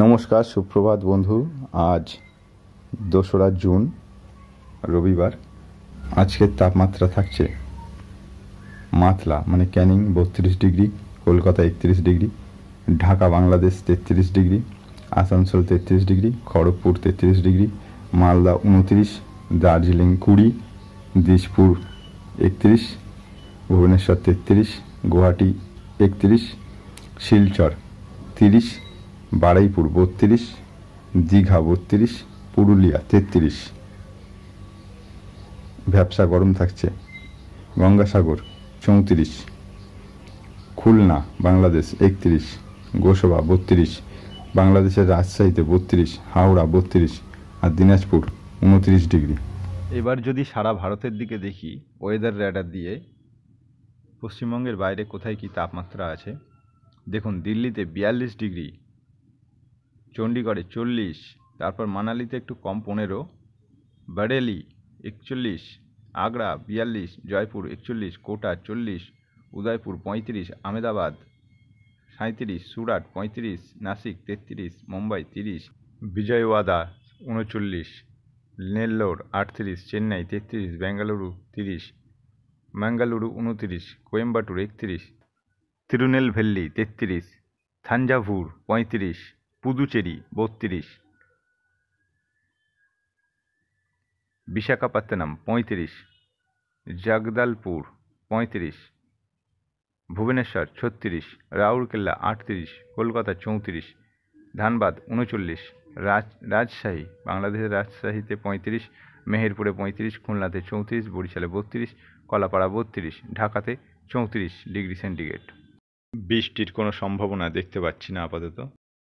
নমস্কার সুপ্রভাত বন্ধু আজ দোসরা জুন রবিবার আজকের তাপমাত্রা থাকছে মাতলা মানে ক্যানিং বত্রিশ ডিগ্রি কলকাতা একত্রিশ ডিগ্রি ঢাকা বাংলাদেশ তেত্রিশ ডিগ্রি আসানসোল তেত্রিশ ডিগ্রি খড়গপুর তেত্রিশ ডিগ্রি মালদা উনত্রিশ দার্জিলিং কুড়ি দিসপুর একত্রিশ ভুবনেশ্বর তেত্রিশ গুয়াহাটি একত্রিশ শিলচর তিরিশ বাড়াইপুর বত্রিশ দীঘা বত্রিশ পুরুলিয়া তেত্রিশ ভ্যাবসা গরম থাকছে গঙ্গাসাগর চৌত্রিশ খুলনা বাংলাদেশ একত্রিশ গোসবা বত্রিশ বাংলাদেশের রাজশাহীতে বত্রিশ হাওড়া বত্রিশ আর দিনাজপুর উনত্রিশ ডিগ্রি এবার যদি সারা ভারতের দিকে দেখি ওয়েদার র্যাডার দিয়ে পশ্চিমবঙ্গের বাইরে কোথায় কি তাপমাত্রা আছে দেখুন দিল্লিতে বিয়াল্লিশ ডিগ্রি চণ্ডীগড়ে চল্লিশ তারপর মানালিতে একটু কম পনেরো বারেলি একচল্লিশ আগ্রা বিয়াল্লিশ জয়পুর একচল্লিশ কোটা চল্লিশ উদয়পুর পঁয়ত্রিশ আহমেদাবাদ সাঁত্রিশ সুরাট পঁয়ত্রিশ নাসিক তেত্রিশ মুম্বাই তিরিশ বিজয়ওয়াদা উনচল্লিশ নেল্লোর আটত্রিশ চেন্নাই তেত্রিশ বেঙ্গালুরু তিরিশ ম্যাঙ্গালুরু উনতিরিশ কোয়েম্বাটুর একত্রিশ তিরুনেলভেল্লি তেত্রিশ থাঞ্জাভুর পঁয়ত্রিশ পুদুচেরি বত্রিশ বিশাখাপত্তনম পঁয়ত্রিশ জগদলপুর পঁয়ত্রিশ ভুবনেশ্বর ছত্রিশ রাউরকেল্লা আটত্রিশ কলকাতা চৌত্রিশ ধানবাদ উনচল্লিশ রাজ রাজশাহী বাংলাদেশের রাজশাহীতে পঁয়ত্রিশ মেহেরপুরে পঁয়ত্রিশ খুলনাতে চৌত্রিশ বরিশালে বত্রিশ কলাপাড়া বত্রিশ ঢাকাতে চৌত্রিশ ডিগ্রি সেন্টিগ্রেড বৃষ্টির কোনো সম্ভাবনা দেখতে পাচ্ছি না আপাতত